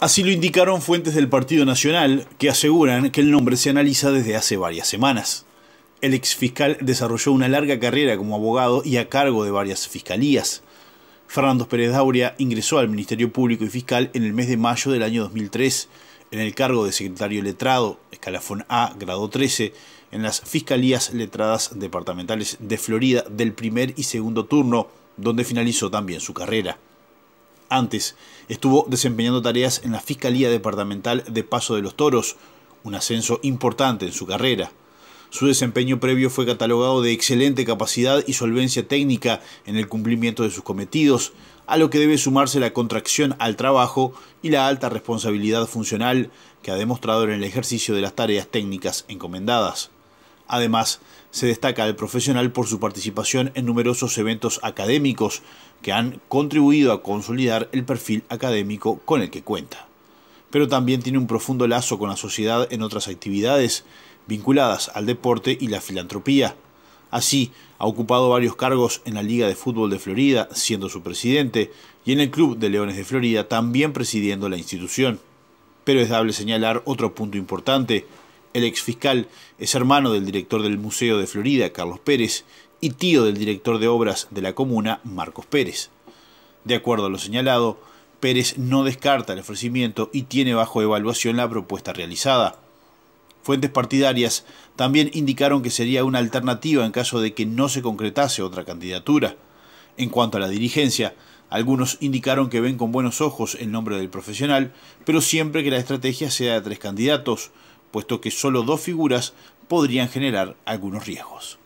Así lo indicaron fuentes del Partido Nacional, que aseguran que el nombre se analiza desde hace varias semanas. El exfiscal desarrolló una larga carrera como abogado y a cargo de varias fiscalías. Fernando Pérez Dauria ingresó al Ministerio Público y Fiscal en el mes de mayo del año 2003, en el cargo de secretario letrado, escalafón A, grado 13, en las Fiscalías Letradas Departamentales de Florida del primer y segundo turno, donde finalizó también su carrera. Antes estuvo desempeñando tareas en la Fiscalía Departamental de Paso de los Toros, un ascenso importante en su carrera. Su desempeño previo fue catalogado de excelente capacidad y solvencia técnica en el cumplimiento de sus cometidos, a lo que debe sumarse la contracción al trabajo y la alta responsabilidad funcional que ha demostrado en el ejercicio de las tareas técnicas encomendadas. Además, se destaca de profesional por su participación en numerosos eventos académicos que han contribuido a consolidar el perfil académico con el que cuenta. Pero también tiene un profundo lazo con la sociedad en otras actividades vinculadas al deporte y la filantropía. Así, ha ocupado varios cargos en la Liga de Fútbol de Florida, siendo su presidente, y en el Club de Leones de Florida, también presidiendo la institución. Pero es dable señalar otro punto importante, el exfiscal es hermano del director del Museo de Florida, Carlos Pérez, y tío del director de obras de la comuna, Marcos Pérez. De acuerdo a lo señalado, Pérez no descarta el ofrecimiento y tiene bajo evaluación la propuesta realizada. Fuentes partidarias también indicaron que sería una alternativa en caso de que no se concretase otra candidatura. En cuanto a la dirigencia, algunos indicaron que ven con buenos ojos el nombre del profesional, pero siempre que la estrategia sea de tres candidatos, puesto que solo dos figuras podrían generar algunos riesgos.